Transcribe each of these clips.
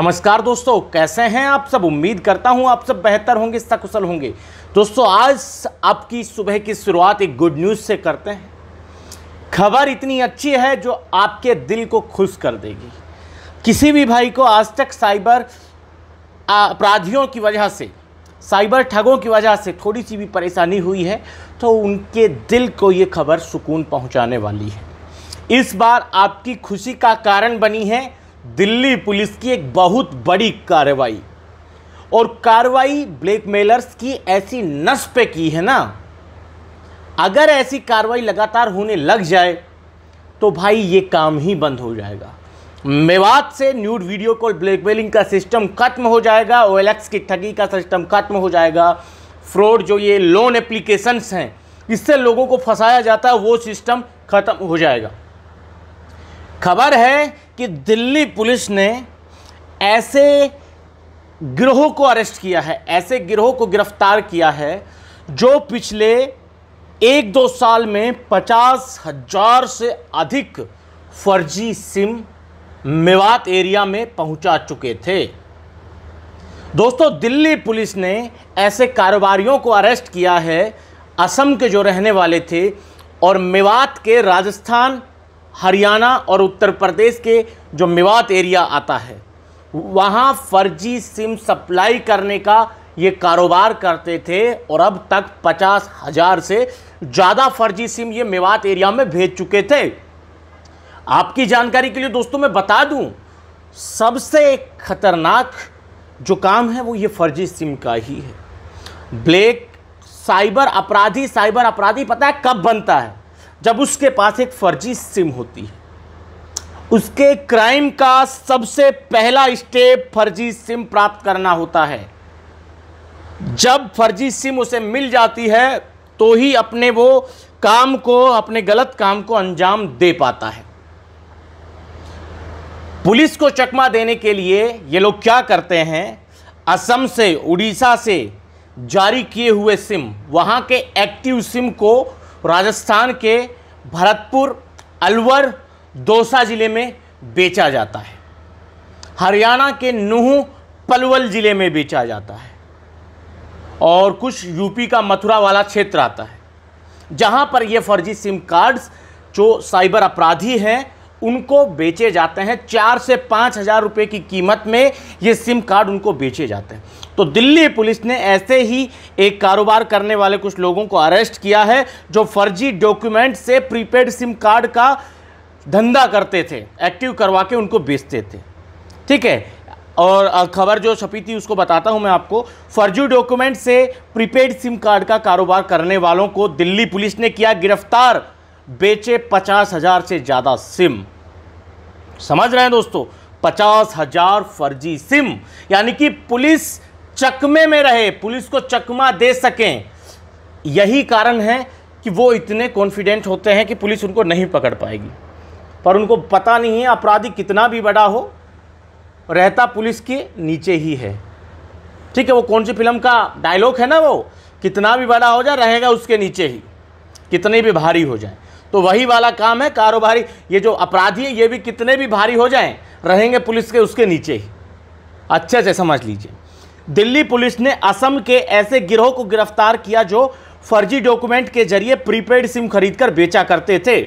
नमस्कार दोस्तों कैसे हैं आप सब उम्मीद करता हूं आप सब बेहतर होंगे सकुशल होंगे दोस्तों आज आपकी सुबह की शुरुआत एक गुड न्यूज़ से करते हैं खबर इतनी अच्छी है जो आपके दिल को खुश कर देगी किसी भी भाई को आज तक साइबर अपराधियों की वजह से साइबर ठगों की वजह से थोड़ी सी भी परेशानी हुई है तो उनके दिल को ये खबर सुकून पहुँचाने वाली है इस बार आपकी खुशी का कारण बनी है दिल्ली पुलिस की एक बहुत बड़ी कार्रवाई और कार्रवाई ब्लैकमेलर्स की ऐसी नस पे की है ना अगर ऐसी कार्रवाई लगातार होने लग जाए तो भाई ये काम ही बंद हो जाएगा मेवात से न्यूड वीडियो कॉल ब्लैकमेलिंग का सिस्टम खत्म हो जाएगा ओ की ठगी का सिस्टम खत्म हो जाएगा फ्रॉड जो ये लोन एप्लीकेशंस हैं इससे लोगों को फंसाया जाता है वो सिस्टम खत्म हो जाएगा खबर है कि दिल्ली पुलिस ने ऐसे गिरोह को अरेस्ट किया है ऐसे गिरोह को गिरफ्तार किया है जो पिछले एक दो साल में पचास हजार से अधिक फर्जी सिम मेवात एरिया में पहुंचा चुके थे दोस्तों दिल्ली पुलिस ने ऐसे कारोबारियों को अरेस्ट किया है असम के जो रहने वाले थे और मेवात के राजस्थान हरियाणा और उत्तर प्रदेश के जो मेवात एरिया आता है वहाँ फर्जी सिम सप्लाई करने का ये कारोबार करते थे और अब तक पचास हज़ार से ज़्यादा फर्जी सिम ये मेवात एरिया में भेज चुके थे आपकी जानकारी के लिए दोस्तों मैं बता दूं सबसे खतरनाक जो काम है वो ये फर्जी सिम का ही है ब्लैक साइबर अपराधी साइबर अपराधी पता है कब बनता है जब उसके पास एक फर्जी सिम होती है उसके क्राइम का सबसे पहला स्टेप फर्जी सिम प्राप्त करना होता है जब फर्जी सिम उसे मिल जाती है तो ही अपने वो काम को अपने गलत काम को अंजाम दे पाता है पुलिस को चकमा देने के लिए ये लोग क्या करते हैं असम से उड़ीसा से जारी किए हुए सिम वहाँ के एक्टिव सिम को राजस्थान के भरतपुर अलवर दौसा ज़िले में बेचा जाता है हरियाणा के नूह पलवल ज़िले में बेचा जाता है और कुछ यूपी का मथुरा वाला क्षेत्र आता है जहां पर ये फर्जी सिम कार्ड्स जो साइबर अपराधी हैं उनको बेचे जाते हैं चार से पाँच हज़ार रुपये की कीमत में ये सिम कार्ड उनको बेचे जाते हैं तो दिल्ली पुलिस ने ऐसे ही एक कारोबार करने वाले कुछ लोगों को अरेस्ट किया है जो फर्जी डॉक्यूमेंट से प्रीपेड सिम कार्ड का धंधा करते थे एक्टिव करवा के उनको बेचते थे ठीक है और खबर जो छपी थी उसको बताता हूं मैं आपको फर्जी डॉक्यूमेंट से प्रीपेड सिम कार्ड का कारोबार करने वालों को दिल्ली पुलिस ने किया गिरफ्तार बेचे पचास हज़ार से ज़्यादा सिम समझ रहे हैं दोस्तों पचास हज़ार फर्जी सिम यानी कि पुलिस चकमे में रहे पुलिस को चकमा दे सकें यही कारण है कि वो इतने कॉन्फिडेंट होते हैं कि पुलिस उनको नहीं पकड़ पाएगी पर उनको पता नहीं है अपराधी कितना भी बड़ा हो रहता पुलिस के नीचे ही है ठीक है वो कौन सी फिल्म का डायलॉग है ना वो कितना भी बड़ा हो जाए रहेगा उसके नीचे ही कितने भी भारी हो जाए तो वही वाला काम है कारोबारी ये जो अपराधी है ये भी कितने भी भारी हो जाएं रहेंगे पुलिस के उसके नीचे ही अच्छे से समझ लीजिए दिल्ली पुलिस ने असम के ऐसे गिरोह को गिरफ्तार किया जो फर्जी डॉक्यूमेंट के जरिए प्रीपेड सिम खरीदकर बेचा करते थे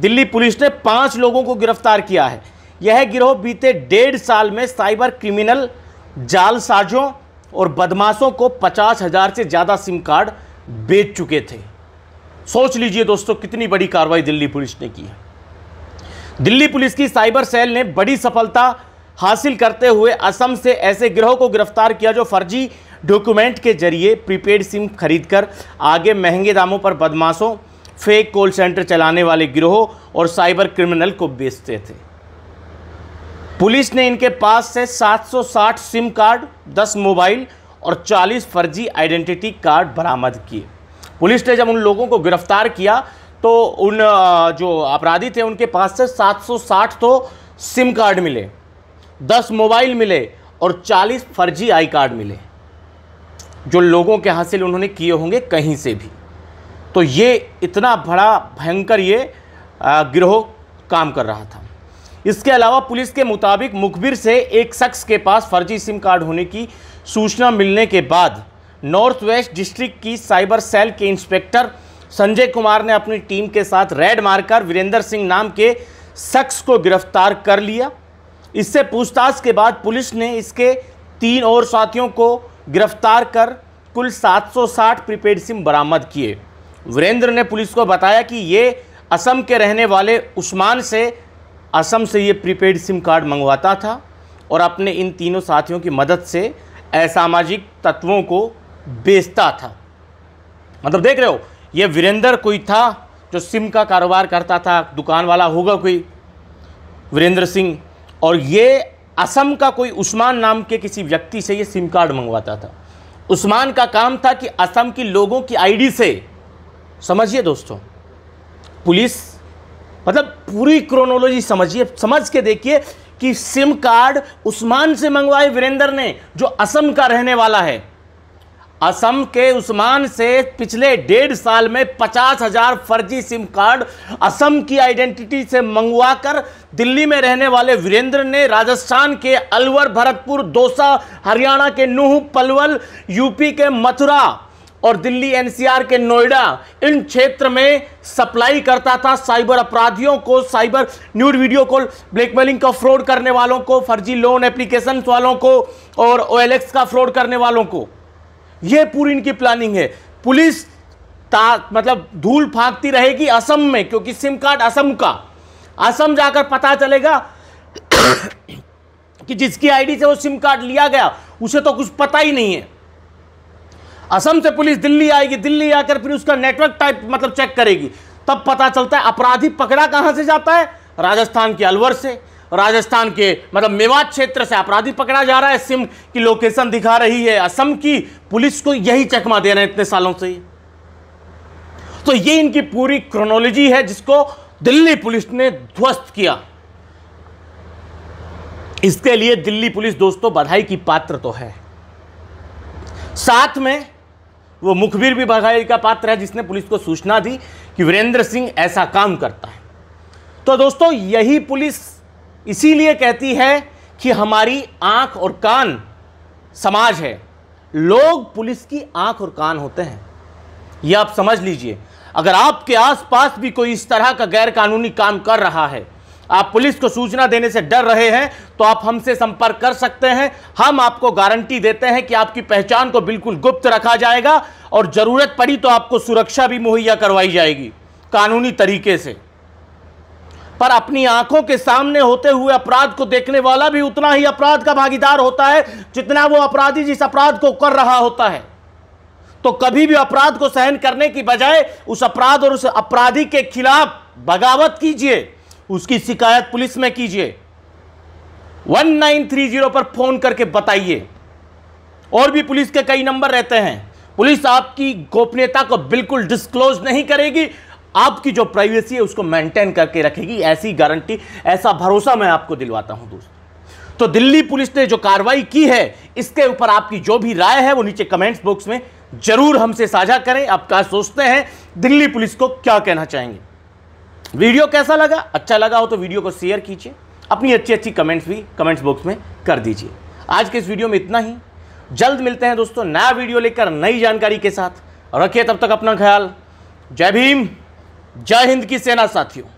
दिल्ली पुलिस ने पाँच लोगों को गिरफ्तार किया है यह गिरोह बीते डेढ़ साल में साइबर क्रिमिनल जालसाजों और बदमाशों को पचास हजार से ज़्यादा सिम कार्ड बेच चुके थे सोच लीजिए दोस्तों कितनी बड़ी कार्रवाई दिल्ली पुलिस ने की है दिल्ली पुलिस की साइबर सेल ने बड़ी सफलता हासिल करते हुए असम से ऐसे गिरोह को गिरफ्तार किया जो फर्जी डॉक्यूमेंट के जरिए प्रीपेड सिम खरीदकर आगे महंगे दामों पर बदमाशों फेक कॉल सेंटर चलाने वाले गिरोह और साइबर क्रिमिनल को बेचते थे पुलिस ने इनके पास से 760 सिम कार्ड 10 मोबाइल और 40 फर्जी आइडेंटिटी कार्ड बरामद किए पुलिस ने जब उन लोगों को गिरफ्तार किया तो उन जो अपराधी थे उनके पास से 760 तो सिम कार्ड मिले दस मोबाइल मिले और चालीस फर्जी आई कार्ड मिले जो लोगों के हासिल उन्होंने किए होंगे कहीं से भी तो ये इतना बड़ा भयंकर ये गिरोह काम कर रहा था इसके अलावा पुलिस के मुताबिक मुखबिर से एक शख्स के पास फर्जी सिम कार्ड होने की सूचना मिलने के बाद नॉर्थ वेस्ट डिस्ट्रिक्ट की साइबर सेल के इंस्पेक्टर संजय कुमार ने अपनी टीम के साथ रेड मारकर वीरेंद्र सिंह नाम के शख्स को गिरफ्तार कर लिया इससे पूछताछ के बाद पुलिस ने इसके तीन और साथियों को गिरफ्तार कर कुल 760 प्रीपेड सिम बरामद किए वीरेंद्र ने पुलिस को बताया कि ये असम के रहने वाले उस्मान से असम से ये प्रीपेड सिम कार्ड मंगवाता था और अपने इन तीनों साथियों की मदद से असामाजिक तत्वों को बेचता था मतलब देख रहे हो ये वीरेंद्र कोई था जो सिम का कारोबार करता था दुकान वाला होगा कोई वीरेंद्र सिंह और ये असम का कोई उस्मान नाम के किसी व्यक्ति से ये सिम कार्ड मंगवाता था उस्मान का काम था कि असम की लोगों की आईडी से समझिए दोस्तों पुलिस मतलब पूरी क्रोनोलॉजी समझिए समझ के देखिए कि सिम कार्ड उस्मान से मंगवाए वीरेंद्र ने जो असम का रहने वाला है असम के उस्मान से पिछले डेढ़ साल में पचास हजार फर्जी सिम कार्ड असम की आइडेंटिटी से मंगवाकर दिल्ली में रहने वाले वीरेंद्र ने राजस्थान के अलवर भरतपुर दोसा हरियाणा के नूह पलवल यूपी के मथुरा और दिल्ली एनसीआर के नोएडा इन क्षेत्र में सप्लाई करता था साइबर अपराधियों को साइबर न्यूड वीडियो को ब्लैकमेलिंग का फ्रॉड करने वालों को फर्जी लोन एप्लीकेशन वालों को और ओएलएक्स का फ्रॉड करने वालों को ये पूरी इनकी प्लानिंग है पुलिस ता मतलब धूल फांकती रहेगी असम में क्योंकि सिम कार्ड असम का असम जाकर पता चलेगा कि जिसकी आईडी से वो सिम कार्ड लिया गया उसे तो कुछ पता ही नहीं है असम से पुलिस दिल्ली आएगी दिल्ली आकर फिर उसका नेटवर्क टाइप मतलब चेक करेगी तब पता चलता है अपराधी पकड़ा कहां से जाता है राजस्थान के अलवर से राजस्थान के मतलब मेवात क्षेत्र से अपराधी पकड़ा जा रहा है सिम की लोकेशन दिखा रही है असम की पुलिस को यही चकमा दे रहे हैं इतने सालों से तो ये इनकी पूरी क्रोनोलॉजी है जिसको दिल्ली पुलिस ने ध्वस्त किया इसके लिए दिल्ली पुलिस दोस्तों बधाई की पात्र तो है साथ में वो मुखबिर भी बधाई का पात्र है जिसने पुलिस को सूचना दी कि वीरेंद्र सिंह ऐसा काम करता है तो दोस्तों यही पुलिस इसीलिए कहती है कि हमारी आंख और कान समाज है लोग पुलिस की आंख और कान होते हैं यह आप समझ लीजिए अगर आपके आसपास भी कोई इस तरह का गैर कानूनी काम कर रहा है आप पुलिस को सूचना देने से डर रहे हैं तो आप हमसे संपर्क कर सकते हैं हम आपको गारंटी देते हैं कि आपकी पहचान को बिल्कुल गुप्त रखा जाएगा और ज़रूरत पड़ी तो आपको सुरक्षा भी मुहैया करवाई जाएगी कानूनी तरीके से पर अपनी आंखों के सामने होते हुए अपराध को देखने वाला भी उतना ही अपराध का भागीदार होता है जितना वो अपराधी जिस अपराध को कर रहा होता है तो कभी भी अपराध को सहन करने की बजाय उस अपराध और उस अपराधी के खिलाफ बगावत कीजिए उसकी शिकायत पुलिस में कीजिए 1930 पर फोन करके बताइए और भी पुलिस के कई नंबर रहते हैं पुलिस आपकी गोपनीयता को बिल्कुल डिस्क्लोज नहीं करेगी आपकी जो प्राइवेसी है उसको मेंटेन करके रखेगी ऐसी गारंटी ऐसा भरोसा मैं आपको दिलवाता हूं दोस्त तो दिल्ली पुलिस ने जो कार्रवाई की है इसके ऊपर आपकी जो भी राय है वो नीचे कमेंट्स बॉक्स में जरूर हमसे साझा करें आप क्या सोचते हैं दिल्ली पुलिस को क्या कहना चाहेंगे वीडियो कैसा लगा अच्छा लगा हो तो वीडियो को शेयर कीजिए अपनी अच्छी अच्छी कमेंट्स भी कमेंट्स बॉक्स में कर दीजिए आज के इस वीडियो में इतना ही जल्द मिलते हैं दोस्तों नया वीडियो लेकर नई जानकारी के साथ रखिए तब तक अपना ख्याल जय भीम जय हिंद की सेना साथियों